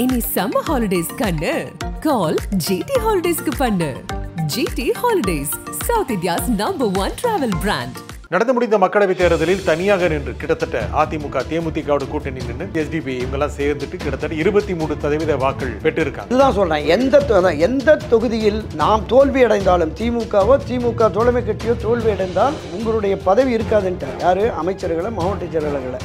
இனி summer holidays கண்ணு கால் GT ஹாலிடேஸ்க்கு பண்ணு GT holidays South India's number one travel brand நடந்து முடிந்த மக்களவைத் தேர்தலில் தனியாக நின்று கிட்டத்தட்ட அதிமுக தேமுதிகவோட கூட்டணி நின்று எஸ்டிபி இவங்கெல்லாம் சேர்ந்துட்டு கிட்டத்தட்ட இருபத்தி மூணு சதவீத வாக்கள் பெற்றிருக்காங்க இதுதான் சொல்றேன் எந்த எந்த தொகுதியில் நாம் தோல்வி அடைந்தாலும் திமுகவோ திமுக தோழமை கட்சியோ தோல்வி அடைந்தால் உங்களுடைய பதவி இருக்காதுன்ட்டார் யாரு அமைச்சர்களை மாவட்ட செயலாளர்களை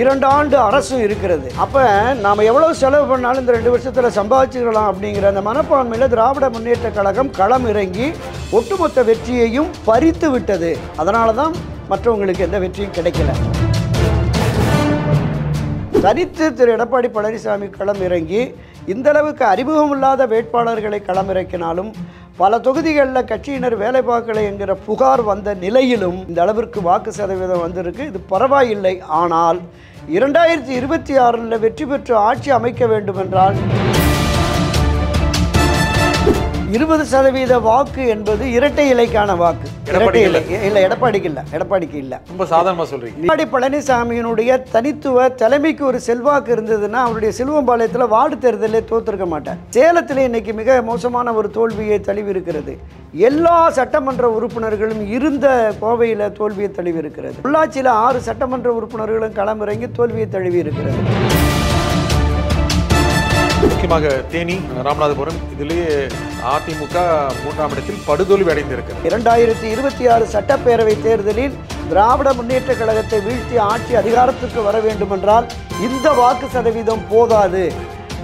இரண்டு ஆண்டு அரசும் இருக்கிறது அப்போ நாம் எவ்வளோ செலவு பண்ணாலும் இந்த ரெண்டு வருஷத்தில் சம்பாதிச்சுக்கலாம் அப்படிங்கிற அந்த மனப்பான்மையில் திராவிட முன்னேற்ற கழகம் களம் இறங்கி ஒட்டுமொத்த வெற்றியையும் பறித்து விட்டது அதனால தான் மற்றவங்களுக்கு எந்த வெற்றியும் கிடைக்கல தனித்து திரு எடப்பாடி பழனிசாமி களம் இறங்கி இந்தளவுக்கு அறிமுகம் இல்லாத வேட்பாளர்களை களமிறக்கினாலும் பல தொகுதிகளில் கட்சியினர் வேலை பார்க்கலை என்கிற புகார் வந்த நிலையிலும் இந்த அளவிற்கு வாக்கு சதவீதம் வந்திருக்கு இது பரவாயில்லை ஆனால் இரண்டாயிரத்தி இருபத்தி ஆறில் வெற்றி பெற்று ஆட்சி அமைக்க வேண்டும் என்றால் இருபது சதவீத வாக்கு என்பது இரட்டை இலைக்கான வாக்கு இரட்டை இல்லை எடப்பாடிக்கு இல்லை எடப்பாடிக்கு இல்லை ரொம்ப சாதாரணமாக சொல்றீங்க எடப்பாடி பழனிசாமியினுடைய தனித்துவ தலைமைக்கு ஒரு செல்வாக்கு இருந்ததுன்னா அவருடைய சிலுவம்பாளையத்தில் வார்டு தேர்தலில் தோத்திருக்க மாட்டார் சேலத்தில் இன்னைக்கு மிக மோசமான ஒரு தோல்வியை தழுவி இருக்கிறது எல்லா சட்டமன்ற உறுப்பினர்களும் இருந்த கோவையில் தோல்வியை தழுவி இருக்கிறது உள்ளாட்சியில் ஆறு சட்டமன்ற உறுப்பினர்களும் களமிறங்கி தோல்வியை தழுவி இருக்கிறது முக்கியமாக தேனி ராமநாதபுரம் இதிலேயே அதிமுக மூன்றாம் இடத்தில் படுதோல்வி அடைந்திருக்கு இரண்டாயிரத்தி இருபத்தி ஆறு சட்டப்பேரவை தேர்தலில் திராவிட முன்னேற்ற கழகத்தை வீழ்த்தி ஆட்சி அதிகாரத்துக்கு வர வேண்டுமென்றால் இந்த வாக்கு சதவீதம் போதாது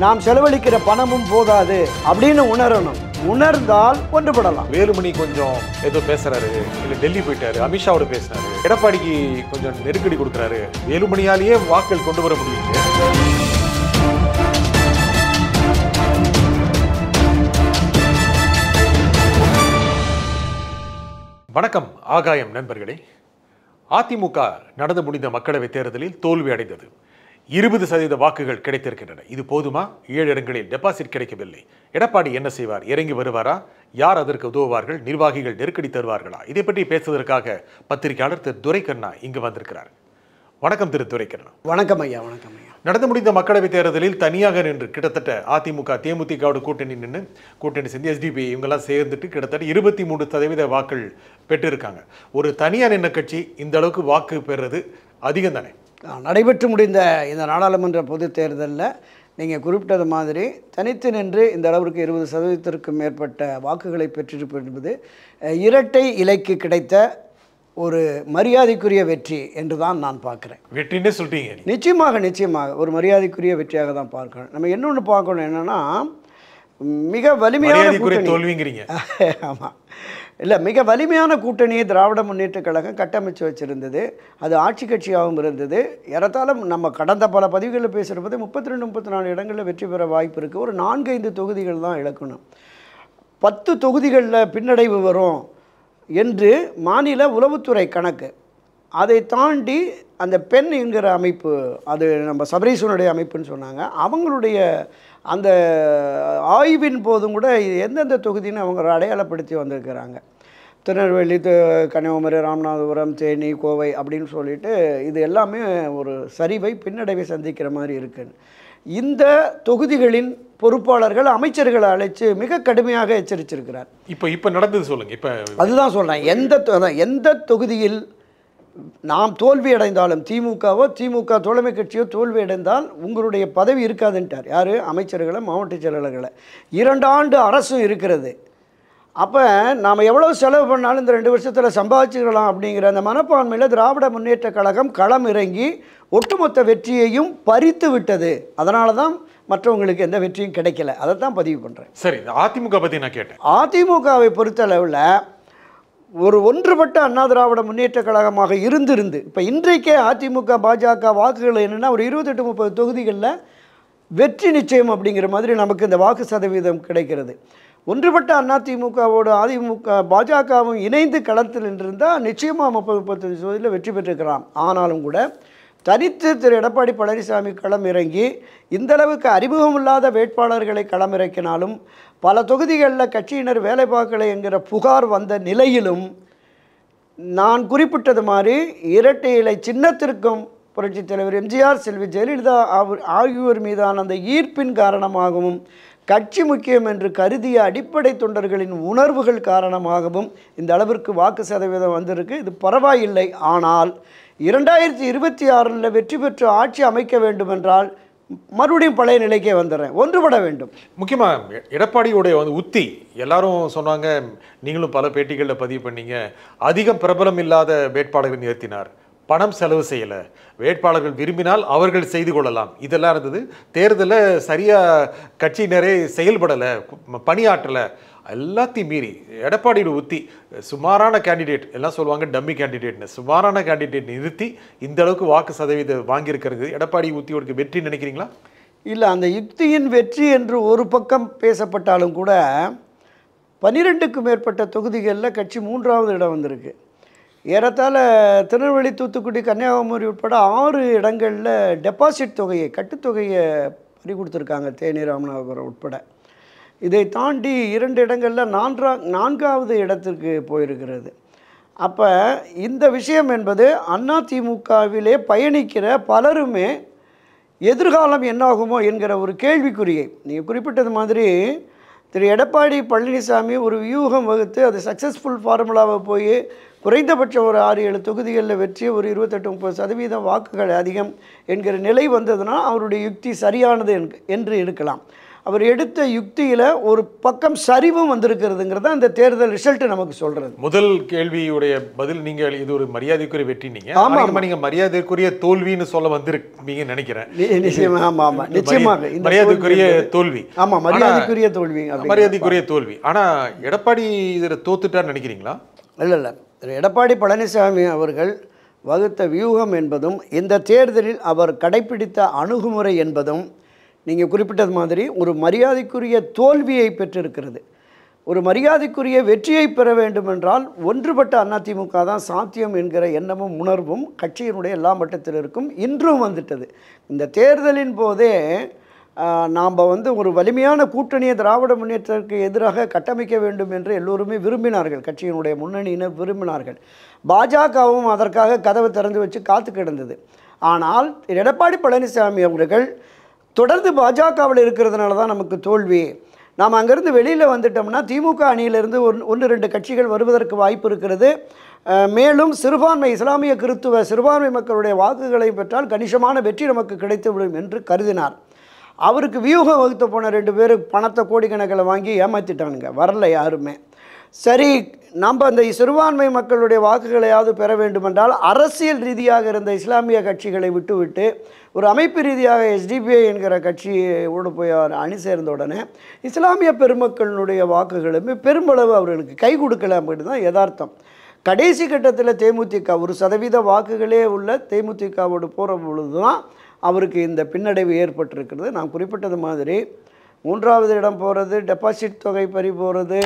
நாம் செலவழிக்கிற பணமும் போதாது அப்படின்னு உணரணும் உணர்ந்தால் ஒன்றுபடலாம் வேலுமணி கொஞ்சம் ஏதோ பேசுறாரு இல்ல டெல்லி போயிட்டாரு அமித்ஷாவோட பேசுறாரு எடப்பாடிக்கு கொஞ்சம் நெருக்கடி கொடுக்குறாரு வேலுமணியாலேயே வாக்கள் கொண்டு வர முடியுது வணக்கம் ஆகாயம் நண்பர்களே அதிமுக நடந்து முடிந்த மக்களவைத் தேர்தலில் தோல்வி அடைந்தது இருபது சதவீத வாக்குகள் கிடைத்திருக்கின்றன இது போதுமா ஏழு இடங்களில் டெபாசிட் கிடைக்கவில்லை எடப்பாடி என்ன செய்வார் இறங்கி வருவாரா யார் அதற்கு உதவுவார்கள் நிர்வாகிகள் நெருக்கடி தருவார்களா இதை பற்றி பேசுவதற்காக பத்திரிகையாளர் திரு துரைக்கண்ணா இங்கு வந்திருக்கிறார் வணக்கம் திரு துரைக்கண்ணா வணக்கம் ஐயா வணக்கம் ஐயா நடந்து முடிந்த மக்களவைத் தேர்தலில் தனியாக நின்று கிட்டத்தட்ட அதிமுக தேமுதிகவோட கூட்டணி நின்று கூட்டணி சேர்ந்து எஸ்டிபி இவங்கெல்லாம் சேர்ந்துட்டு கிட்டத்தட்ட இருபத்தி மூணு சதவீத வாக்கள் பெற்றிருக்காங்க ஒரு தனியார் நின்ற கட்சி இந்த அளவுக்கு வாக்கு பெறுறது அதிகம் தானே நடைபெற்று முடிந்த இந்த நாடாளுமன்ற பொது தேர்தலில் நீங்கள் குறிப்பிட்டது மாதிரி தனித்து நின்று இந்த அளவிற்கு இருபது சதவீதத்திற்கும் மேற்பட்ட வாக்குகளை பெற்றிருப்பது என்பது இரட்டை இலைக்கு கிடைத்த ஒரு மரியாதைக்குரிய வெற்றி என்று தான் நான் பார்க்குறேன் வெற்றின்னு சொல்லிட்டீங்க நிச்சயமாக நிச்சயமாக ஒரு மரியாதைக்குரிய வெற்றியாக தான் பார்க்கணும் நம்ம இன்னொன்று பார்க்கணும் என்னென்னா மிக வலிமையான தோல்விங்கிறீங்க ஆமாம் இல்லை மிக வலிமையான கூட்டணியை திராவிட முன்னேற்ற கழகம் கட்டமைச்சு வச்சுருந்தது அது ஆட்சி கட்சியாகவும் இருந்தது ஏறத்தாலும் நம்ம கடந்த பல பதிவுகளில் பேசுகிறபோது முப்பத்தி ரெண்டு முப்பத்தி நாலு இடங்களில் வெற்றி பெற வாய்ப்பு இருக்குது ஒரு நான்கைந்து தொகுதிகள் தான் இழக்கணும் பத்து தொகுதிகளில் பின்னடைவு வரும் என்று மாநில உளவுத்துறை கணக்கு அதை தாண்டி அந்த பெண் என்கிற அமைப்பு அது நம்ம சபரீசனுடைய அமைப்புன்னு சொன்னாங்க அவங்களுடைய அந்த ஆய்வின் போதும் கூட எந்தெந்த தொகுதின்னு அவங்க அடையாளப்படுத்தி வந்திருக்கிறாங்க திருநெல்வேலி கன்னியாகுமரி ராமநாதபுரம் தேனி கோவை அப்படின்னு சொல்லிட்டு இது எல்லாமே ஒரு சரிவை பின்னடைவை சந்திக்கிற மாதிரி இருக்குன்னு இந்த தொகுதிகளின் பொறுப்பாளர்கள் அமைச்சர்களை அழைச்சு மிக கடுமையாக எச்சரிச்சிருக்கிறார் இப்போ இப்போ நடந்தது சொல்லுங்க இப்போ அதுதான் சொல்கிறேன் எந்த எந்த தொகுதியில் நாம் தோல்வி அடைந்தாலும் திமுகவோ திமுக தோழமை கட்சியோ தோல்வி அடைந்தால் உங்களுடைய பதவி இருக்காதுன்ட்டார் யார் அமைச்சர்களை மாவட்ட செயலாளர்களை இரண்டாண்டு அரசும் இருக்கிறது அப்போ நாம் எவ்வளோ செலவு பண்ணாலும் இந்த ரெண்டு வருஷத்தில் சம்பாதிச்சுக்கலாம் அப்படிங்கிற அந்த மனப்பான்மையில் திராவிட முன்னேற்ற கழகம் களம் இறங்கி ஒட்டுமொத்த வெற்றியையும் பறித்து விட்டது அதனால தான் மற்றவங்களுக்கு எந்த வெற்றியும் கிடைக்கல அதை தான் பதிவு பண்ணுறேன் சரி அதிமுக பற்றி நான் கேட்டேன் அதிமுகவை பொறுத்தளவில் ஒரு ஒன்றுபட்ட அண்ணா திராவிட முன்னேற்ற கழகமாக இருந்திருந்து இப்போ இன்றைக்கே அதிமுக பாஜக வாக்குகள் என்னென்னா ஒரு இருபத்தெட்டு முப்பது தொகுதிகளில் வெற்றி நிச்சயம் அப்படிங்கிற மாதிரி நமக்கு இந்த வாக்கு சதவீதம் கிடைக்கிறது ஒன்றுபட்ட அதிமுகவோடு அதிமுக பாஜகவும் இணைந்து களத்தில் நின்றிருந்தால் நிச்சயமாக முப்பது முப்பத்தஞ்சு தொகுதியில் வெற்றி பெற்றிருக்கிறான் ஆனாலும் கூட தனித்து திரு எடப்பாடி பழனிசாமி களம் இறங்கி இந்தளவுக்கு அறிமுகம் இல்லாத வேட்பாளர்களை களம் இறக்கினாலும் பல தொகுதிகளில் கட்சியினர் வேலை பார்க்கலை என்கிற புகார் வந்த நிலையிலும் நான் குறிப்பிட்டது மாதிரி இரட்டை இலை சின்னத்திற்கும் புரட்சித் தலைவர் எம்ஜிஆர் செல்வி ஜெயலலிதா அவர் ஆகியோர் மீதான அந்த ஈர்ப்பின் காரணமாகவும் கட்சி முக்கியம் என்று கருதிய அடிப்படை தொண்டர்களின் உணர்வுகள் காரணமாகவும் இந்த அளவிற்கு வாக்கு சதவீதம் வந்திருக்கு இது பரவாயில்லை ஆனால் இரண்டாயிரத்தி இருபத்தி ஆறில் வெற்றி பெற்று ஆட்சி அமைக்க வேண்டும் என்றால் மறுபடியும் பழைய நிலைக்கே வந்துடுறேன் ஒன்றுபட வேண்டும் முக்கியமாக எடப்பாடியுடைய வந்து உத்தி எல்லாரும் சொன்னாங்க நீங்களும் பல பேட்டிகளில் பதிவு பண்ணீங்க அதிகம் பிரபலம் இல்லாத வேட்பாளர்கள் நிறுத்தினார் பணம் செலவு செய்யலை வேட்பாளர்கள் விரும்பினால் அவர்கள் செய்து கொள்ளலாம் இதெல்லாம் இருந்தது தேர்தலில் சரியாக கட்சியினரே செயல்படலை பணியாற்றலை எல்லாத்தையும் மீறி எடப்பாடியோட உத்தி சுமாரான கேண்டிடேட் எல்லாம் சொல்லுவாங்க டம்மி கேண்டிடேட்னு சுமாரான கேண்டிடேட் நிறுத்தி இந்த அளவுக்கு வாக்கு சதவீதம் வாங்கியிருக்கிறது எடப்பாடி உத்தியோடு வெற்றி நினைக்கிறீங்களா இல்லை அந்த யுக்தியின் வெற்றி என்று ஒரு பக்கம் பேசப்பட்டாலும் கூட பன்னிரெண்டுக்கு மேற்பட்ட தொகுதிகளில் கட்சி மூன்றாவது இடம் வந்திருக்கு ஏறத்தாழ திருநெல்வேலி தூத்துக்குடி கன்னியாகுமரி உட்பட ஆறு இடங்களில் டெபாசிட் தொகையை கட்டுத்தொகையை பறி கொடுத்துருக்காங்க தேனி ராமநாதபுரம் உட்பட இதை தாண்டி இரண்டு இடங்களில் நான்கா நான்காவது இடத்திற்கு போயிருக்கிறது அப்போ இந்த விஷயம் என்பது அதிமுகவிலே பயணிக்கிற பலருமே எதிர்காலம் என்னாகுமோ என்கிற ஒரு கேள்விக்குறியை நீங்கள் குறிப்பிட்டது மாதிரி திரு எடப்பாடி பழனிசாமி ஒரு வியூகம் வகுத்து அது சக்ஸஸ்ஃபுல் ஃபார்முலாவை போய் குறைந்தபட்சம் ஒரு ஆறு ஏழு தொகுதிகளில் வெற்றி ஒரு இருபத்தெட்டு முப்பது சதவீதம் வாக்குகள் அதிகம் என்கிற நிலை வந்ததுன்னா அவருடைய யுக்தி சரியானது என்று இருக்கலாம் அவர் எடுத்த யுக்தியில் ஒரு பக்கம் சரிவும் வந்திருக்கிறதுங்கிறத அந்த தேர்தல் ரிசல்ட் நமக்கு சொல்கிறது முதல் கேள்வியுடைய பதில் நீங்கள் இது ஒரு மரியாதைக்குரிய வெற்றி நீங்கள் ஆமாம் நீங்கள் மரியாதைக்குரிய தோல்வின்னு சொல்ல வந்திருக்கீங்க நினைக்கிறேன் நிச்சயமா ஆமாம் ஆமாம் நிச்சயமாக மரியாதைக்குரிய தோல்வி ஆமாம் மரியாதைக்குரிய தோல்வி மரியாதைக்குரிய தோல்வி ஆனால் எடப்பாடி இதில் தோத்துட்டான்னு நினைக்கிறீங்களா இல்லை இல்லை திரு எடப்பாடி பழனிசாமி அவர்கள் வகுத்த வியூகம் என்பதும் இந்த தேர்தலில் அவர் கடைபிடித்த அணுகுமுறை என்பதும் நீங்கள் குறிப்பிட்டது மாதிரி ஒரு மரியாதைக்குரிய தோல்வியை பெற்றிருக்கிறது ஒரு மரியாதைக்குரிய வெற்றியை பெற வேண்டுமென்றால் ஒன்றுபட்ட அதிமுக தான் சாத்தியம் என்கிற எண்ணமும் உணர்வும் கட்சியினுடைய எல்லா மட்டத்தில் இருக்கும் இன்றும் வந்துட்டது இந்த தேர்தலின் போதே நாம் வந்து ஒரு வலிமையான கூட்டணியை திராவிட முன்னேற்றத்திற்கு எதிராக கட்டமைக்க வேண்டும் என்று எல்லோருமே விரும்பினார்கள் கட்சியினுடைய முன்னணியினர் விரும்பினார்கள் பாஜகவும் அதற்காக கதவை திறந்து வச்சு காத்து கிடந்தது ஆனால் எடப்பாடி பழனிசாமி அவர்கள் தொடர்ந்து பாஜகவில் இருக்கிறதுனால தான் நமக்கு தோல்வி நாம் அங்கேருந்து வெளியில் வந்துட்டோம்னா திமுக அணியிலிருந்து ஒன் ஒன்று ரெண்டு கட்சிகள் வருவதற்கு வாய்ப்பு இருக்கிறது மேலும் சிறுபான்மை இஸ்லாமிய கிறித்துவ சிறுபான்மை மக்களுடைய வாக்குகளை பெற்றால் கணிசமான வெற்றி நமக்கு கிடைத்துவிடும் என்று கருதினார் அவருக்கு வியூகம் வகுத்து போன ரெண்டு பேர் பணத்தை கோடிக்கணக்கில் வாங்கி ஏமாற்றிட்டானுங்க வரல யாருமே சரி நம்ம அந்த சிறுபான்மை மக்களுடைய வாக்குகளையாவது பெற வேண்டுமென்றால் அரசியல் ரீதியாக இருந்த இஸ்லாமிய கட்சிகளை விட்டுவிட்டு ஒரு அமைப்பு ரீதியாக எஸ்டிபிஐ என்கிற கட்சியோடு போய் அவர் அணி சேர்ந்த உடனே இஸ்லாமிய பெருமக்களுடைய வாக்குகளுமே பெரும்பளவு அவர்களுக்கு கை கொடுக்கல அப்படின்னு தான் யதார்த்தம் கடைசி கட்டத்தில் தேமுதிக ஒரு சதவீத வாக்குகளே உள்ள தேமுதிகவோடு போகிற பொழுது தான் அவருக்கு இந்த பின்னடைவு ஏற்பட்டிருக்கிறது நான் குறிப்பிட்டது மாதிரி மூன்றாவது இடம் போகிறது டெபாசிட் தொகை பறி போகிறது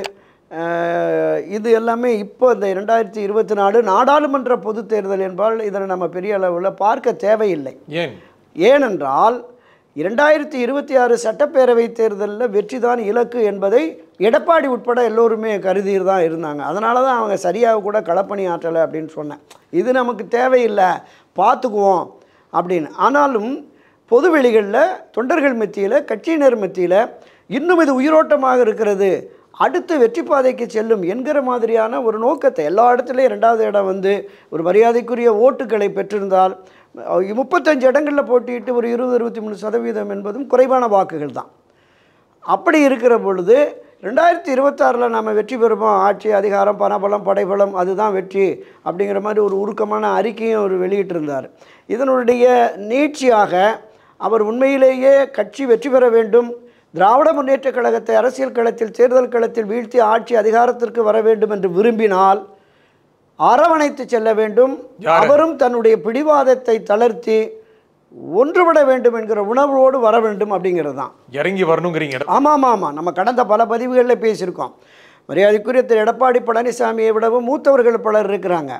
இது எல்லாமே இப்போ இந்த இரண்டாயிரத்தி இருபத்தி நாலு நாடாளுமன்ற பொது தேர்தல் என்பால் இதனை நம்ம பெரிய அளவில் பார்க்க தேவையில்லை ஏன் ஏனென்றால் இரண்டாயிரத்தி இருபத்தி ஆறு சட்டப்பேரவை தேர்தலில் வெற்றி தான் இலக்கு என்பதை எடப்பாடி உட்பட எல்லோருமே கருதியில் தான் இருந்தாங்க அதனால தான் அவங்க சரியாக கூட களப்பணி ஆற்றலை அப்படின்னு சொன்னேன் இது நமக்கு தேவையில்லை பார்த்துக்குவோம் அப்படின்னு ஆனாலும் பொது வெளிகளில் தொண்டர்கள் மத்தியில் கட்சியினர் மத்தியில் இன்னும் இது உயிரோட்டமாக இருக்கிறது அடுத்து வெற்றி பாதைக்கு செல்லும் என்கிற மாதிரியான ஒரு நோக்கத்தை எல்லா இடத்துலையும் ரெண்டாவது இடம் வந்து ஒரு மரியாதைக்குரிய ஓட்டுகளை பெற்றிருந்தால் முப்பத்தஞ்சு இடங்களில் போட்டியிட்டு ஒரு இருபது இருபத்தி மூணு சதவீதம் என்பதும் குறைவான வாக்குகள் தான் அப்படி இருக்கிற பொழுது ரெண்டாயிரத்தி இருபத்தாறில் நம்ம வெற்றி பெறுவோம் ஆட்சி அதிகாரம் பணபலம் படைபலம் அதுதான் வெற்றி அப்படிங்கிற மாதிரி ஒரு உருக்கமான அறிக்கையும் அவர் வெளியிட்டிருந்தார் இதனுடைய நீட்சியாக அவர் உண்மையிலேயே கட்சி வெற்றி பெற வேண்டும் திராவிட முன்னேற்றக் கழகத்தை அரசியல் களத்தில் தேர்தல் களத்தில் வீழ்த்தி ஆட்சி அதிகாரத்திற்கு வர வேண்டும் என்று விரும்பினால் அரவணைத்து செல்ல வேண்டும் அவரும் தன்னுடைய பிடிவாதத்தை தளர்த்தி ஒன்றுபட வேண்டும் என்கிற உணர்வோடு வர வேண்டும் அப்படிங்கிறது தான் இறங்கி வரணுங்கிறீங்க ஆமாம் ஆமாம் ஆமாம் நம்ம கடந்த பல பதிவுகளில் பேசியிருக்கோம் மரியாதைக்குரிய திரு எடப்பாடி பழனிசாமியை விடவும் மூத்தவர்கள் பலர் இருக்கிறாங்க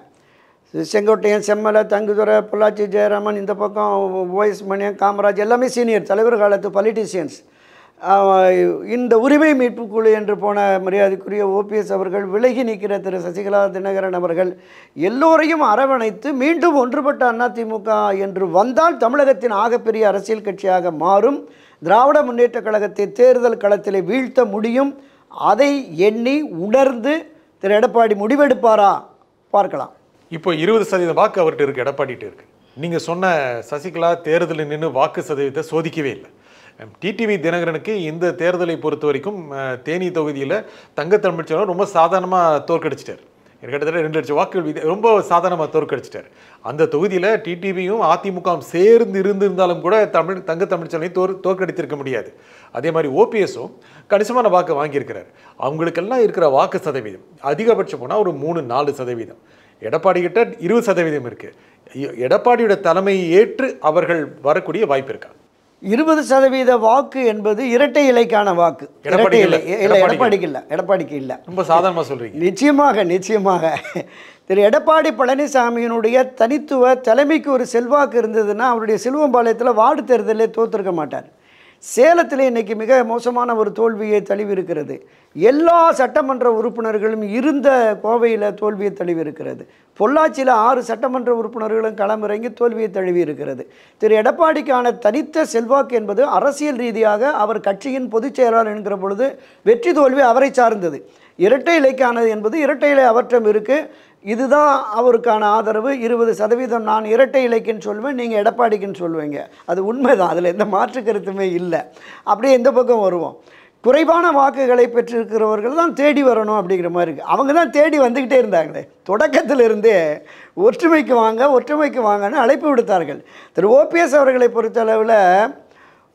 செங்கோட்டையன் செம்மலை தங்குதுரை பொள்ளாச்சி ஜெயராமன் இந்த பக்கம் ஓஎஸ் மணியன் காமராஜ் எல்லாமே சீனியர் தலைவர் காலத்து பொலிட்டீஷியன்ஸ் இந்த உரிமை மீட்பு குழு என்று போன மரியாதைக்குரிய ஓபிஎஸ் அவர்கள் விலகி நிற்கிற திரு சசிகலா தினகரன் அவர்கள் எல்லோரையும் அரவணைத்து மீண்டும் ஒன்றுபட்ட அதிமுக என்று வந்தால் தமிழகத்தின் ஆகப்பெரிய அரசியல் கட்சியாக மாறும் திராவிட முன்னேற்ற கழகத்தை தேர்தல் களத்தில் வீழ்த்த முடியும் அதை எண்ணி உணர்ந்து திரு எடப்பாடி முடிவெடுப்பாரா பார்க்கலாம் இப்போ இருபது சதவீத வாக்கு அவர்கிட்ட இருக்கு எடப்பாடி இருக்கு நீங்கள் சொன்ன சசிகலா தேர்தலில் நின்று வாக்கு சதவீதத்தை சோதிக்கவே இல்லை டிடிவி தினகரனுக்கு இந்த தேர்தலை பொறுத்த வரைக்கும் தேனி தொகுதியில் தங்கத்தமிழ்ச்செல்வன் ரொம்ப சாதாரணமாக தோற்கடிச்சிட்டார் கிட்டத்தட்ட ரெண்டு லட்சம் வாக்குகள் ரொம்ப சாதாரணமாக தோற்கடிச்சிட்டார் அந்த தொகுதியில் டிடிவியும் அதிமுகவும் சேர்ந்து இருந்திருந்தாலும் கூட தமிழ் தங்க தமிழ்ச்சாலையும் தோற் தோற்கடித்திருக்க முடியாது அதே மாதிரி ஓபிஎஸும் கணிசமான வாக்கு வாங்கியிருக்கிறார் அவங்களுக்கெல்லாம் இருக்கிற வாக்கு சதவீதம் அதிகபட்சம் போனால் ஒரு மூணு நாலு சதவீதம் எடப்பாடி கிட்ட இருபது சதவீதம் இருக்குது எடப்பாடியோட தலைமையை ஏற்று அவர்கள் வரக்கூடிய வாய்ப்பு இருக்கா இருபது சதவீத வாக்கு என்பது இரட்டை இலைக்கான வாக்கு இரட்டை இலை இல்லை எடப்பாடிக்கு இல்லை எடப்பாடிக்கு இல்லை ரொம்ப சாதாரணமாக சொல்கிறீங்க நிச்சயமாக நிச்சயமாக திரு எடப்பாடி பழனிசாமியினுடைய தனித்துவ தலைமைக்கு ஒரு செல்வாக்கு இருந்ததுன்னா அவருடைய சிலுவம்பாளையத்தில் வார்டு தேர்தலே தோற்றுருக்க மாட்டார் சேலத்தில் இன்றைக்கி மிக மோசமான ஒரு தோல்வியை தழுவிருக்கிறது எல்லா சட்டமன்ற உறுப்பினர்களும் இருந்த கோவையில் தோல்வியை தழுவிருக்கிறது பொள்ளாச்சியில் ஆறு சட்டமன்ற உறுப்பினர்களும் களமிறங்கி தோல்வியை தழுவி இருக்கிறது திரு எடப்பாடிக்கான தனித்த செல்வாக்கு என்பது அரசியல் ரீதியாக அவர் கட்சியின் பொதுச் செயலாளர் என்கிற பொழுது வெற்றி தோல்வி அவரை சார்ந்தது இரட்டை இலைக்கானது என்பது இரட்டை இலை அவற்றம் இருக்குது இதுதான் அவருக்கான ஆதரவு இருபது சதவீதம் நான் இரட்டை இலைக்குன்னு சொல்லுவேன் நீங்கள் எடப்பாடிக்குன்னு சொல்லுவீங்க அது உண்மைதான் அதில் எந்த மாற்று கருத்துமே இல்லை அப்படியே எந்த பக்கம் வருவோம் குறைவான வாக்குகளை பெற்றிருக்கிறவர்கள் தான் தேடி வரணும் அப்படிங்கிற மாதிரி இருக்குது அவங்க தான் தேடி வந்துக்கிட்டே இருந்தாங்களே தொடக்கத்திலிருந்தே ஒற்றுமைக்கு வாங்க ஒற்றுமைக்கு வாங்கன்னு அழைப்பு விடுத்தார்கள் திரு ஓபிஎஸ் அவர்களை பொறுத்தளவில்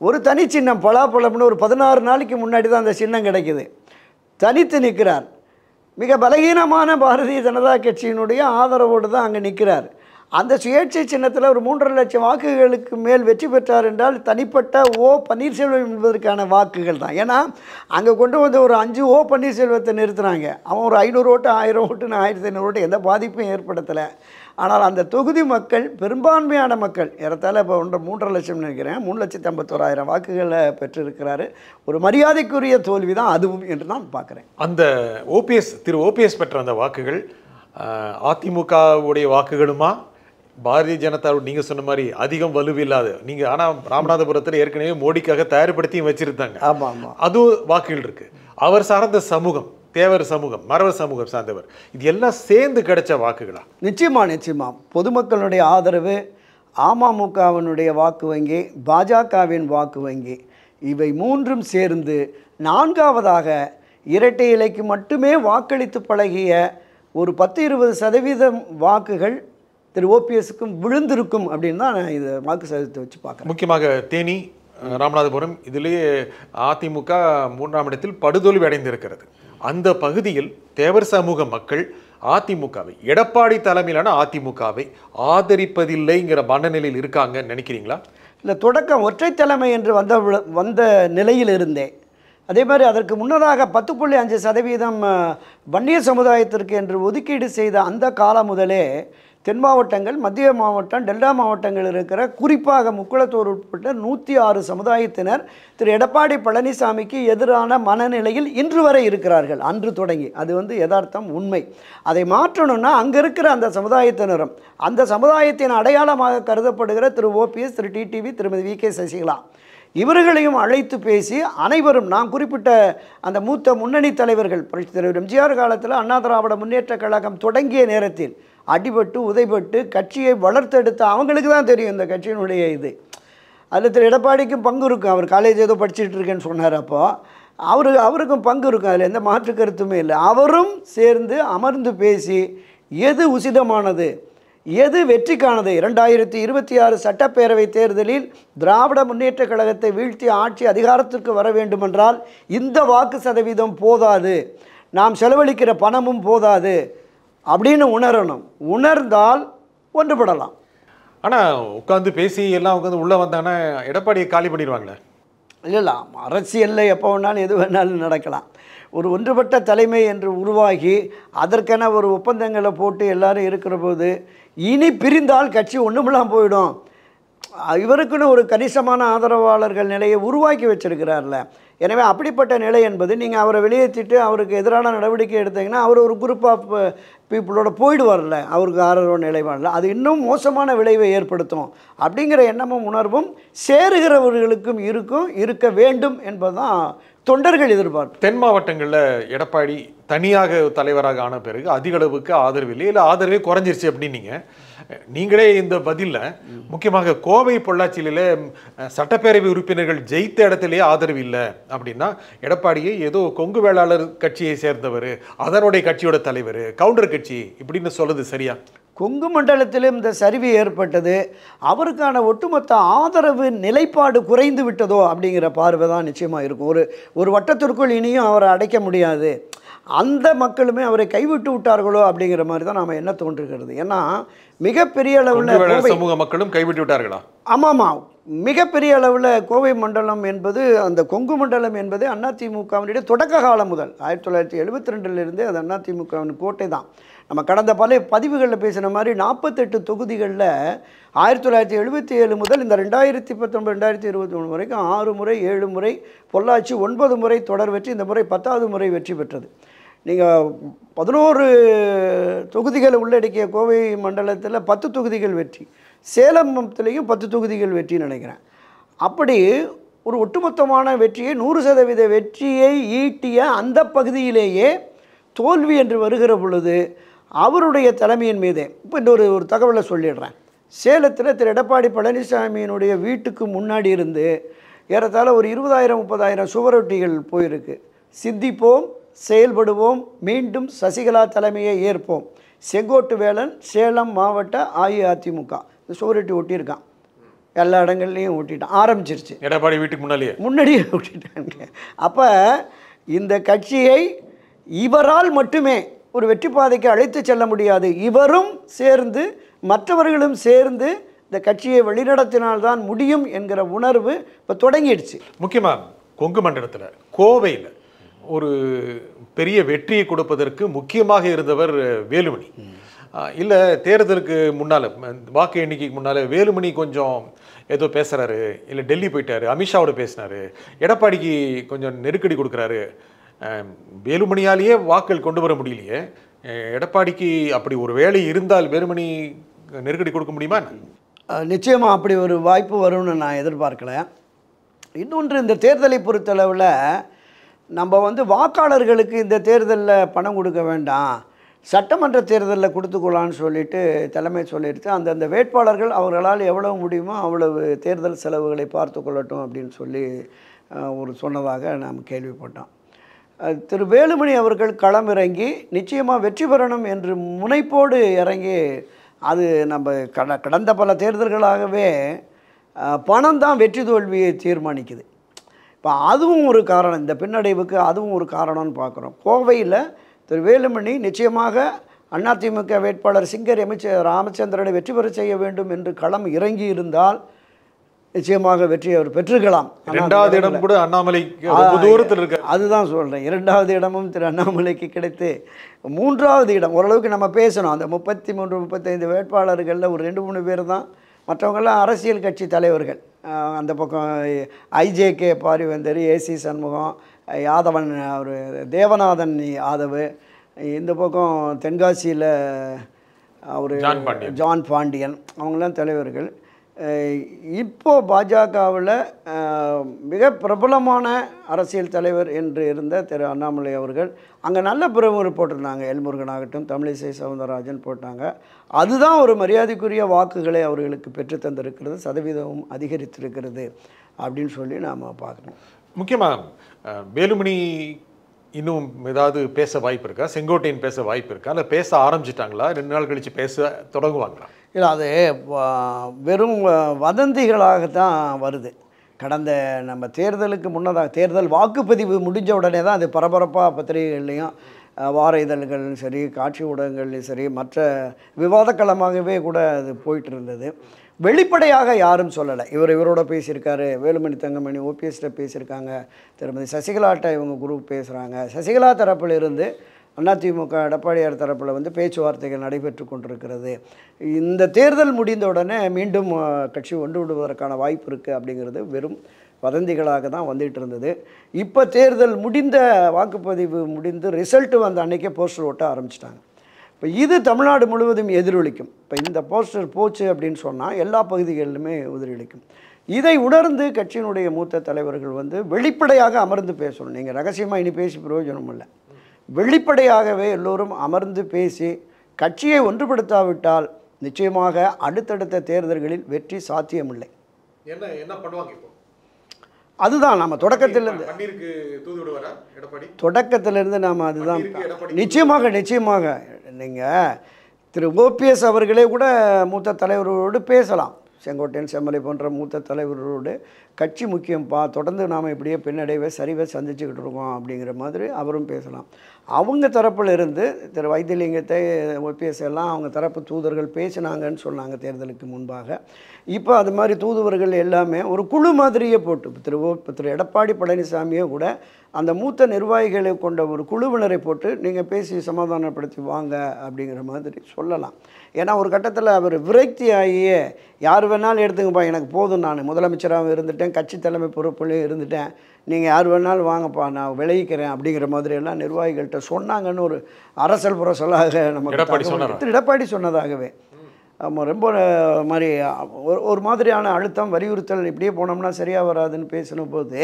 ஒரு தனி சின்னம் பலாப்பழம்னு ஒரு பதினாறு நாளைக்கு முன்னாடி தான் அந்த சின்னம் கிடைக்கிது தனித்து நிற்கிறார் மிக பலகீனமான பாரதிய ஜனதா கட்சியினுடைய ஆதரவோடு தான் அங்கே நிற்கிறார் அந்த சுயேட்சை சின்னத்தில் ஒரு மூன்றரை லட்சம் வாக்குகளுக்கு மேல் வெற்றி பெற்றார் என்றால் தனிப்பட்ட ஓ பன்னீர்செல்வம் என்பதற்கான வாக்குகள் தான் ஏன்னா அங்கே கொண்டு வந்து ஒரு அஞ்சு ஓ பன்னீர்செல்வத்தை நிறுத்துனாங்க அவன் ஒரு ஐநூறு ஓட்டு ஆயிரம் ஓட்டுன்னு ஆயிரத்தி ஐநூறு ஓட்டு எந்த பாதிப்பும் ஏற்படுத்தலை ஆனால் அந்த தொகுதி மக்கள் பெரும்பான்மையான மக்கள் ஏறத்தால் இப்போ ஒன்று மூன்றரை லட்சம் நினைக்கிறேன் மூணு லட்சத்தி ஐம்பத்தோராயிரம் வாக்குகளை பெற்றிருக்கிறாரு ஒரு மரியாதைக்குரிய தோல்வி தான் அதுவும் என்று நான் பார்க்குறேன் அந்த ஓபிஎஸ் திரு ஓபிஎஸ் பெற்ற அந்த வாக்குகள் அதிமுகவுடைய வாக்குகளுமா பாரதிய ஜனதா நீங்கள் சொன்ன மாதிரி அதிகம் வலுவில்லாத நீங்கள் ஆனால் ராமநாதபுரத்தில் ஏற்கனவே மோடிக்காக தயார்படுத்தியும் வச்சுருந்தாங்க ஆமாம் ஆமாம் அதுவும் வாக்குகள் இருக்குது அவர் சார்ந்த சமூகம் தேவர் சமூகம் மரவர் சமூகம் சார்ந்தவர் இது எல்லாம் சேர்ந்து கிடைச்ச வாக்குகளா நிச்சயமா நிச்சயமா பொதுமக்களுடைய ஆதரவு அமமுகவினுடைய வாக்கு வங்கி பாஜகவின் வாக்கு வங்கி இவை மூன்றும் சேர்ந்து நான்காவதாக இரட்டை இலைக்கு மட்டுமே வாக்களித்து பழகிய ஒரு பத்து இருபது சதவீதம் வாக்குகள் திரு ஓபிஎஸ்க்கும் விழுந்திருக்கும் அப்படின்னு தான் நான் இதை வாக்கு சதவீதத்தை வச்சு பார்க்குறேன் முக்கியமாக தேனி ராமநாதபுரம் இதிலேயே அதிமுக மூன்றாம் இடத்தில் படுதோல்வி அடைந்திருக்கிறது அந்த பகுதியில் தேவர் சமூக மக்கள் அதிமுகவை எடப்பாடி தலைமையிலான அதிமுகவை ஆதரிப்பதில்லைங்கிற மனநிலையில் இருக்காங்கன்னு நினைக்கிறீங்களா இல்லை தொடக்கம் ஒற்றை தலைமை என்று வந்த வந்த நிலையில் இருந்தே அதே மாதிரி அதற்கு முன்னதாக பத்து புள்ளி அஞ்சு சதவீதம் வன்னிய சமுதாயத்திற்கு என்று ஒதுக்கீடு செய்த அந்த காலம் முதலே தென் மாவட்டங்கள் மத்திய மாவட்டம் டெல்டா மாவட்டங்கள் இருக்கிற குறிப்பாக முக்குளத்தூர் உட்பட்ட நூற்றி ஆறு சமுதாயத்தினர் திரு எடப்பாடி பழனிசாமிக்கு எதிரான மனநிலையில் இன்று வரை இருக்கிறார்கள் அன்று தொடங்கி அது வந்து யதார்த்தம் உண்மை அதை மாற்றணும்னா அங்கே இருக்கிற அந்த சமுதாயத்தினரும் அந்த சமுதாயத்தின் அடையாளமாக கருதப்படுகிற திரு ஓபிஎஸ் திரு டிடிவி திருமதி வி கே சசிகலா இவர்களையும் அழைத்து பேசி அனைவரும் நான் குறிப்பிட்ட அந்த மூத்த முன்னணி தலைவர்கள் திரு எம்ஜிஆர் காலத்தில் அண்ணா திராவிட முன்னேற்ற கழகம் தொடங்கிய நேரத்தில் அடிபட்டு உதைப்பட்டு கட்சியை வளர்த்தெடுத்த அவங்களுக்கு தான் தெரியும் இந்த கட்சியினுடைய இது அதில் திரு எடப்பாடிக்கும் பங்கு இருக்கும் அவர் காலேஜ் ஏதோ படிச்சுட்டு இருக்கேன்னு சொன்னார் அப்போது அவரு அவருக்கும் பங்கு இருக்கும் அதில் எந்த மாற்று கருத்துமே இல்லை அவரும் சேர்ந்து அமர்ந்து பேசி எது உசிதமானது எது வெற்றிக்கானது இரண்டாயிரத்தி இருபத்தி ஆறு சட்டப்பேரவை தேர்தலில் திராவிட முன்னேற்ற கழகத்தை வீழ்த்தி ஆட்சி அதிகாரத்திற்கு வர வேண்டுமென்றால் இந்த வாக்கு சதவீதம் போதாது நாம் செலவழிக்கிற பணமும் போதாது அப்படின்னு உணரணும் உணர்ந்தால் ஒன்றுபடலாம் ஆனால் உட்காந்து பேசி எல்லாம் உட்காந்து உள்ளே வந்தாங்கன்னா எடப்பாடியை காலி பண்ணிடுவாங்களே இல்லை இல்லை அரசியலில் எப்போ வேணாலும் எது வேணாலும் நடக்கலாம் ஒரு ஒன்றுபட்ட தலைமை என்று உருவாகி அதற்கென ஒரு ஒப்பந்தங்களை போட்டு எல்லாரும் இருக்கிற போது இனி பிரிந்தால் கட்சி ஒன்றுமெல்லாம் போயிடும் இவருக்குன்னு ஒரு கணிசமான ஆதரவாளர்கள் நிலையை உருவாக்கி வச்சிருக்கிறார்ல எனவே அப்படிப்பட்ட நிலை என்பது நீங்கள் அவரை வெளியேற்றிட்டு அவருக்கு எதிரான நடவடிக்கை எடுத்தீங்கன்னா அவர் ஒரு குரூப் ஆஃப் பீப்புளோட போயிடுவார்ல அவருக்கு ஆரோட நிலைவாடல அது இன்னும் மோசமான விளைவை ஏற்படுத்தும் அப்படிங்கிற எண்ணமும் உணர்வும் சேருகிறவர்களுக்கும் இருக்கும் இருக்க வேண்டும் என்பதுதான் தொண்டர்கள் எதிர்பார்ப்பு தென் மாவட்டங்களில் எடப்பாடி தனியாக தலைவராக ஆன பிறகு அதிக அளவுக்கு ஆதரவு இல்லை இல்லை ஆதரவே குறைஞ்சிருச்சு அப்படின்னீங்க நீங்களே இந்த பதிலில் முக்கியமாக கோவை பொள்ளாச்சியில் சட்டப்பேரவை உறுப்பினர்கள் ஜெயித்த இடத்துலையே ஆதரவு இல்லை அப்படின்னா எடப்பாடியை ஏதோ கொங்கு வேளாளர் கட்சியை சேர்ந்தவர் அதனுடைய கட்சியோட தலைவர் கவுண்டர் கட்சி இப்படின்னு சொல்லுது சரியா கொங்கு மண்டலத்திலும் இந்த சரிவு ஏற்பட்டது அவருக்கான ஒட்டுமொத்த ஆதரவு நிலைப்பாடு குறைந்து விட்டதோ அப்படிங்கிற பார்வை தான் நிச்சயமாக இருக்கும் ஒரு ஒரு வட்டத்திற்குள் இனியும் அவரை அடைக்க முடியாது அந்த மக்களுமே அவரை கைவிட்டு விட்டார்களோ அப்படிங்கிற மாதிரி தான் நாம் என்ன தோன்றுகிறது ஏன்னா மிகப்பெரிய அளவில் சமூக மக்களும் கைவிட்டு விட்டார்களா ஆமாம்மா மிகப்பெரிய அளவில் கோவை மண்டலம் என்பது அந்த கொங்கு மண்டலம் என்பது அதிமுகவினுடைய தொடக்க காலம் முதல் ஆயிரத்தி தொள்ளாயிரத்தி எழுபத்தி ரெண்டுலேருந்தே அது அதிமுகவின் கோட்டை தான் நம்ம கடந்த பல பதிவுகளில் பேசின மாதிரி நாற்பத்தெட்டு தொகுதிகளில் ஆயிரத்தி தொள்ளாயிரத்தி எழுபத்தி ஏழு முதல் இந்த ரெண்டாயிரத்தி பத்தொன்பது ரெண்டாயிரத்தி இருபத்தி மூணு வரைக்கும் ஆறு முறை ஏழு முறை பொள்ளாச்சி ஒன்பது முறை தொடர் வெற்றி இந்த முறை பத்தாவது முறை வெற்றி பெற்றது நீங்கள் பதினோரு தொகுதிகளை உள்ளடக்கிய கோவை மண்டலத்தில் பத்து தொகுதிகள் வெற்றி சேலம்லேயும் பத்து தொகுதிகள் வெற்றின்னு நினைக்கிறேன் அப்படி ஒரு ஒட்டுமொத்தமான வெற்றியை நூறு சதவீத வெற்றியை ஈட்டிய அந்த பகுதியிலேயே தோல்வி என்று வருகிற பொழுது அவருடைய தலைமையின் மீதே இப்போ இன்னொரு ஒரு தகவலை சொல்லிடுறேன் சேலத்தில் திரு எடப்பாடி பழனிசாமியினுடைய வீட்டுக்கு முன்னாடி இருந்து ஏறத்தாழ ஒரு இருபதாயிரம் முப்பதாயிரம் சுவரொட்டிகள் போயிருக்கு சிந்திப்போம் செயல்படுவோம் மீண்டும் சசிகலா தலைமையை ஏற்போம் செங்கோட்டு வேலன் சேலம் மாவட்ட அஇஅதிமுக இந்த சுவரொட்டி ஒட்டியிருக்கான் எல்லா இடங்கள்லையும் ஒட்டிட்டான் ஆரம்பிச்சிருச்சு எடப்பாடி வீட்டுக்கு முன்னாடியே முன்னாடியே ஒட்டிட்டாங்க அப்போ இந்த கட்சியை இவரால் மட்டுமே ஒரு வெற்றி பாதைக்கு அழைத்து செல்ல முடியாது இவரும் சேர்ந்து மற்றவர்களும் சேர்ந்து இந்த கட்சியை வழிநடத்தினால்தான் முடியும் என்கிற உணர்வு இப்போ தொடங்கிடுச்சு முக்கியமாக கொங்கு மண்டலத்தில் கோவையில் ஒரு பெரிய வெற்றியை கொடுப்பதற்கு முக்கியமாக இருந்தவர் வேலுமணி இல்லை தேர்தலுக்கு முன்னால் வாக்கு எண்ணிக்கைக்கு முன்னால் வேலுமணி கொஞ்சம் ஏதோ பேசுகிறாரு இல்லை டெல்லி போயிட்டார் அமித்ஷாவோட பேசினார் எடப்பாடிக்கு கொஞ்சம் நெருக்கடி கொடுக்குறாரு வேலுமணியாலேயே வாக்கள் கொண்டு வர முடியலையே எடப்பாடிக்கு அப்படி ஒரு வேலை இருந்தால் வேலுமணி நெருக்கடி கொடுக்க முடியுமா நிச்சயமாக அப்படி ஒரு வாய்ப்பு வரும்னு நான் எதிர்பார்க்கல இன்னொன்று இந்த தேர்தலை பொறுத்தளவில் நம்ம வந்து வாக்காளர்களுக்கு இந்த தேர்தலில் பணம் கொடுக்க வேண்டாம் சட்டமன்ற தேர்தலில் கொடுத்துக்கொள்ளான்னு சொல்லிட்டு தலைமை சொல்லிடுச்சு அந்தந்த வேட்பாளர்கள் அவர்களால் எவ்வளவு முடியுமோ அவ்வளவு தேர்தல் செலவுகளை பார்த்து கொள்ளட்டும் அப்படின்னு சொல்லி ஒரு சொன்னதாக நாம் கேள்விப்பட்டோம் திரு வேலுமணி அவர்கள் களம் இறங்கி நிச்சயமாக வெற்றி பெறணும் என்று முனைப்போடு இறங்கி அது நம்ம கட கடந்த பல தேர்தல்களாகவே பணம் தான் வெற்றி தோல்வியை தீர்மானிக்குது இப்போ அதுவும் ஒரு காரணம் இந்த பின்னடைவுக்கு அதுவும் ஒரு காரணம்னு பார்க்குறோம் கோவையில் திரு வேலுமணி நிச்சயமாக அதிமுக வேட்பாளர் சிங்கர் எமிச்ச ராமச்சந்திரனை வெற்றி பெற செய்ய வேண்டும் என்று களம் இறங்கி இருந்தால் நிச்சயமாக வெற்றி அவர் பெற்றுக்கலாம் இரண்டாவது இடம் கூட அண்ணாமலை தூரத்தில் இருக்க அதுதான் சொல்கிறேன் இரண்டாவது இடமும் திரு அண்ணாமலைக்கு கிடைத்து மூன்றாவது இடம் ஓரளவுக்கு நம்ம பேசணும் அந்த முப்பத்தி மூன்று முப்பத்தைந்து வேட்பாளர்களில் ஒரு ரெண்டு மூணு பேர் தான் மற்றவங்கள்லாம் அரசியல் கட்சி தலைவர்கள் அந்த பக்கம் ஐஜேகே பாரிவேந்தர் ஏசி சண்முகம் யாதவன் அவர் தேவநாதன் யாதவ் இந்த பக்கம் தென்காசியில் அவர் ஜான் பாண்டியன் அவங்களாம் தலைவர்கள் இப்போ பாஜகவில் மிக பிரபலமான அரசியல் தலைவர் என்று இருந்த திரு அண்ணாமலை அவர்கள் அங்கே நல்ல பிரமுகர் போட்டிருந்தாங்க எல்முருகன் ஆகட்டும் தமிழிசை சவுந்தரராஜன் போட்டாங்க அதுதான் ஒரு மரியாதைக்குரிய வாக்குகளை அவர்களுக்கு பெற்றுத்தந்திருக்கிறது சதவீதமும் அதிகரித்திருக்கிறது அப்படின்னு சொல்லி நாம் பார்க்கணும் முக்கியமாக வேலுமணி இன்னும் ஏதாவது பேச வாய்ப்பு இருக்கா செங்கோட்டையின் பேச வாய்ப்பு இருக்கா இல்லை பேச ஆரம்பிச்சிட்டாங்களா ரெண்டு நாள் கழித்து பேச தொடங்குவாங்களா இல்லை அது வெறும் வதந்திகளாகத்தான் வருது கடந்த நம்ம தேர்தலுக்கு முன்னதாக தேர்தல் வாக்குப்பதிவு முடிஞ்ச உடனே தான் அது பரபரப்பாக பத்திரிகைகள்லையும் வார இதழ்கள்லையும் சரி காட்சி ஊடகங்கள்லையும் சரி மற்ற விவாதக்களமாகவே கூட அது போயிட்டு இருந்தது வெளிப்படையாக யாரும் சொல்லலை இவர் இவரோட பேசியிருக்காரு வேலுமணி தங்கமணி ஓபிஎஸ்கிட்ட பேசியிருக்காங்க திருமதி சசிகலாட்ட இவங்க குரூப் பேசுகிறாங்க சசிகலா தரப்பில் இருந்து அதிமுக எடப்பாடியார் தரப்பில் வந்து பேச்சுவார்த்தைகள் நடைபெற்று கொண்டிருக்கிறது இந்த தேர்தல் முடிந்த உடனே மீண்டும் கட்சி ஒன்று விடுவதற்கான வாய்ப்பு இருக்குது அப்படிங்கிறது வெறும் வதந்திகளாக தான் வந்துகிட்டு இருந்தது இப்போ தேர்தல் முடிந்த வாக்குப்பதிவு முடிந்து ரிசல்ட்டு வந்த அன்றைக்கே போஸ்டர் ஓட்ட ஆரம்பிச்சிட்டாங்க இப்போ இது தமிழ்நாடு முழுவதும் எதிரொலிக்கும் இப்போ இந்த போஸ்டர் போச்சு அப்படின்னு சொன்னால் எல்லா பகுதிகளிலுமே எதிரொலிக்கும் இதை உணர்ந்து கட்சியினுடைய மூத்த தலைவர்கள் வந்து வெளிப்படையாக அமர்ந்து பேசணும் நீங்கள் ரகசியமாக இனி பேசி பிரயோஜனம் இல்லை வெளிப்படையாகவே எல்லோரும் அமர்ந்து பேசி கட்சியை ஒன்றுபடுத்தாவிட்டால் நிச்சயமாக அடுத்தடுத்த தேர்தல்களில் வெற்றி சாத்தியமில்லை என்ன அதுதான் நம்ம தொடக்கத்திலிருந்து தொடக்கத்திலிருந்து நாம் அதுதான் நிச்சயமாக நிச்சயமாக நீங்கள் திரு ஓபிஎஸ் அவர்களே கூட மூத்த தலைவர்களோடு பேசலாம் செங்கோட்டையன் செம்மலை போன்ற மூத்த தலைவர்களோடு கட்சி முக்கியம்ப்பா தொடர்ந்து நாம் இப்படியே பின்னடைவை சரிவை சந்திச்சுக்கிட்டு இருக்கோம் அப்படிங்கிற மாதிரி அவரும் பேசலாம் அவங்க தரப்பில் இருந்து திரு வைத்தியலிங்கத்தை ஓபிஎஸ் எல்லாம் அவங்க தரப்பு தூதர்கள் பேசினாங்கன்னு சொன்னாங்க தேர்தலுக்கு முன்பாக இப்போ அது மாதிரி தூதுவர்கள் எல்லாமே ஒரு குழு மாதிரியே போட்டு திரு திரு எடப்பாடி பழனிசாமியே கூட அந்த மூத்த நிர்வாகிகளை கொண்ட ஒரு குழுவினரை போட்டு நீங்கள் பேசி சமாதானப்படுத்தி வாங்க அப்படிங்கிற மாதிரி சொல்லலாம் ஏன்னா ஒரு கட்டத்தில் அவர் விரக்தி ஆகியே யார் வேணாலும் எடுத்துங்கப்பா எனக்கு போதும் நான் முதலமைச்சராகவும் இருந்துட்டேன் கட்சி தலைமை பொறுப்புலையும் இருந்துட்டேன் நீங்கள் யார் வேணாலும் வாங்கப்பா நான் விளைவிக்கிறேன் அப்படிங்கிற மாதிரியெல்லாம் நிர்வாகிகள்கிட்ட சொன்னாங்கன்னு ஒரு அரசல் புரசலாக நம்ம எடப்பாடி சொன்னதாகவே ரொம்ப மாதிரி ஒரு ஒரு மாதிரியான அழுத்தம் வலியுறுத்தல் இப்படியே போனோம்னா சரியாக வராதுன்னு பேசின போது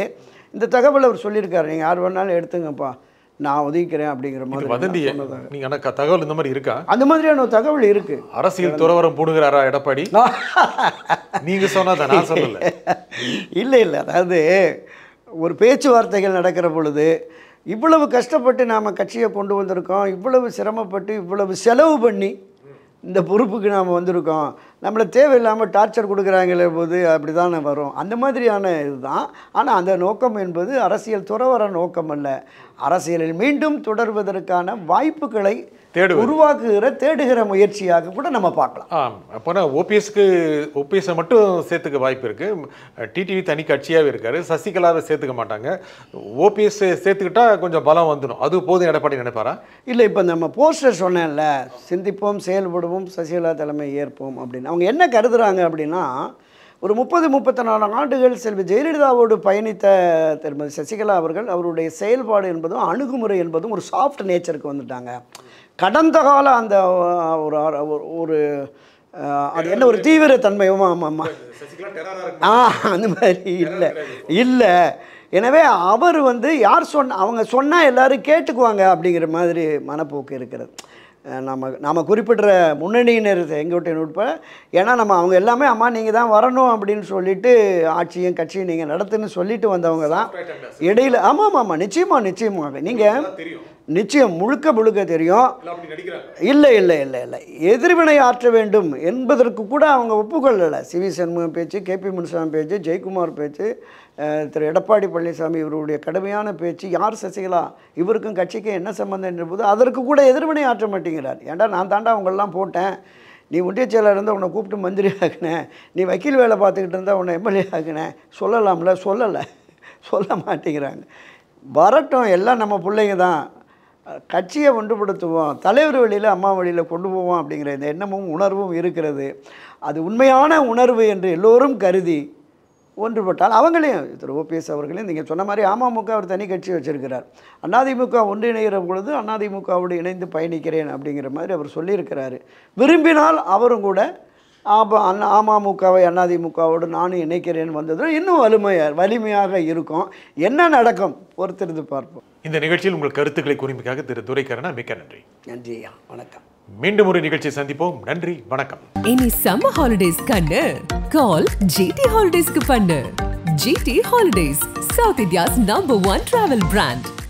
இந்த தகவல் அவர் சொல்லியிருக்காரு நீங்கள் யார் வேணாலும் எடுத்துங்கப்பா நான் உதவிக்கிறேன் அப்படிங்கிற மாதிரி வதந்தி நீங்கள் ஆனால் தகவல் இந்த மாதிரி இருக்கா அந்த மாதிரியான தகவல் இருக்கு அரசியல் துறவரம் போடுகிறாரா எடப்பாடி நீங்கள் சொன்னால் நான் சொல்லலை இல்லை இல்லை அதாவது ஒரு பேச்சுவார்த்தைகள் நடக்கிற பொழுது இவ்வளவு கஷ்டப்பட்டு நாம் கட்சியை கொண்டு வந்திருக்கோம் இவ்வளவு சிரமப்பட்டு இவ்வளவு செலவு பண்ணி இந்த பொறுப்புக்கு நாம் வந்திருக்கோம் நம்மளை தேவையில்லாமல் டார்ச்சர் கொடுக்குறாங்களே போது அப்படி தானே வரும் அந்த மாதிரியான இதுதான் ஆனால் அந்த நோக்கம் என்பது அரசியல் துறவர நோக்கம் அல்ல அரசியலில் மீண்டும் தொடர்வதற்கான வாய்ப்புகளை தேடு உருவாக்குகிற தேடுகிற முயற்சியாக கூட நம்ம பார்க்கலாம் ஆம் அப்போனா ஓபிஎஸ்க்கு ஓபிஎஸ்ஸை மட்டும் சேர்த்துக்க வாய்ப்பு இருக்குது டிடிவி தனி கட்சியாகவே இருக்கார் சசிகலாவை சேர்த்துக்க மாட்டாங்க ஓபிஎஸ் சேர்த்துக்கிட்டா கொஞ்சம் பலம் வந்துடும் அது போதும் எடப்பாடி நினைப்பாரா இல்லை இப்போ நம்ம போஸ்டர் சொன்னேன்ல சிந்திப்போம் செயல்படுவோம் சசிகலா தலைமை ஏற்போம் அப்படின்னு அவங்க என்ன கருதுகிறாங்க அப்படின்னா ஒரு முப்பது முப்பத்தி நாலு ஆண்டுகள் செல்வி ஜெயலலிதாவோடு பயணித்த திருமதி சசிகலா அவர்கள் அவருடைய செயல்பாடு என்பதும் அணுகுமுறை என்பதும் ஒரு சாஃப்ட் நேச்சருக்கு வந்துட்டாங்க கடந்த கால அந்த ஒரு ஒரு அது என்ன ஒரு தீவிர தன்மையுமா ஆமாம் ஆ அந்த மாதிரி இல்லை இல்லை எனவே அவர் வந்து யார் சொன்ன அவங்க சொன்னால் எல்லோரும் கேட்டுக்குவாங்க அப்படிங்கிற மாதிரி மனப்போக்கு இருக்கிறது நம்ம நம்ம குறிப்பிடுற முன்னணியினர் எங்கள்கிட்ட நுட்ப ஏன்னா நம்ம அவங்க எல்லாமே அம்மா நீங்கள் தான் வரணும் அப்படின்னு சொல்லிட்டு ஆட்சியும் கட்சியும் நீங்கள் நடத்துன்னு சொல்லிட்டு வந்தவங்க தான் இடையில் ஆமாம் ஆமாம் ஆமாம் நிச்சயமாக நிச்சயமாக நீங்கள் நிச்சயம் முழுக்க முழுக்க தெரியும் இல்லை இல்லை இல்லை இல்லை எதிர்வினை ஆற்ற வேண்டும் என்பதற்கு கூட அவங்க ஒப்புக்கொள்ளலை சி வி சண்முகம் பேச்சு கேபி முனுசாமி பேச்சு ஜெயக்குமார் பேச்சு திரு எடப்பாடி பழனிசாமி இவருடைய கடுமையான பேச்சு யார் சசிகலா இவருக்கும் கட்சிக்கும் என்ன சம்மந்தம் போது அதற்கு கூட எதிர்வினை ஆற்ற மாட்டேங்கிறார் ஏன்டா நான் தாண்டா அவங்களெலாம் போட்டேன் நீ ஒன்றிய செயலர் இருந்தால் உன்னை கூப்பிட்டு மந்திரி ஆகினேன் நீ வக்கீல் வேலை பார்த்துக்கிட்டு இருந்தால் உன்னை எம்எல்ஏ ஆகினேன் சொல்லலாம்ல சொல்லலை சொல்ல மாட்டேங்கிறாங்க வரட்டும் எல்லாம் நம்ம பிள்ளைங்க தான் கட்சியை ஒன்றுபடுத்துவோம் தலைவர் வழியில் அம்மா வழியில் கொண்டு போவோம் அப்படிங்கிற இந்த எண்ணமும் உணர்வும் இருக்கிறது அது உண்மையான உணர்வு என்று எல்லோரும் கருதி ஒன்றுபட்டால் அவங்களையும் திரு ஓபிஎஸ் அவர்களையும் நீங்கள் சொன்ன மாதிரி அமமுக அவர் தனி கட்சி வச்சுருக்கிறார் அதிமுக ஒன்றிணைகிற பொழுது அதிமுகவோடு இணைந்து பயணிக்கிறேன் அப்படிங்கிற மாதிரி அவர் சொல்லியிருக்கிறாரு விரும்பினால் அவரும் கூட அப்போ அண்ணா அமமுகவை அதிமுகவோடு நானும் இணைக்கிறேன் வந்ததும் இன்னும் வலிமையாக வலிமையாக இருக்கும் என்ன நடக்கும் பொறுத்திருந்து பார்ப்போம் இந்த நிகழ்ச்சியில் உங்கள் கருத்துக்களை குறிப்பிக்காக திரு துரைக்கரனா மிக்க நன்றி நன்றியா வணக்கம் மீண்டும் ஒரு நிகழ்ச்சி சந்திப்போம் நன்றி வணக்கம் இனி சம்மர் ஹாலிடேஸ் கண்டு கால் ஜிடி ஹாலிடேஸ்க்கு பண்ணு GT holidays South India's number one travel brand